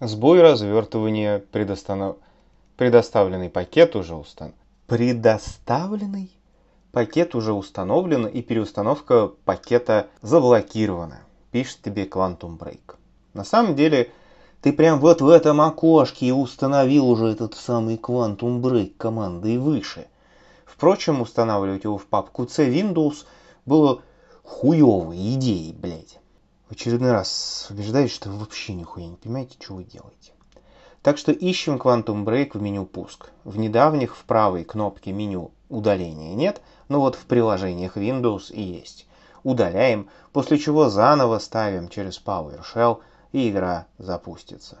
Сбой развертывания предостанов... предоставленный пакет уже установлен. Предоставленный? Пакет уже установлен и переустановка пакета заблокирована, пишет тебе Quantum Break. На самом деле, ты прям вот в этом окошке и установил уже этот самый Quantum Break команды выше. Впрочем, устанавливать его в папку C Windows было хуевой идеей, блядь очередной раз убеждаюсь, что вы вообще нихуя не понимаете, что вы делаете. Так что ищем Quantum Break в меню «Пуск». В недавних в правой кнопке меню удаления нет, но вот в приложениях Windows и есть. Удаляем, после чего заново ставим через PowerShell и игра запустится.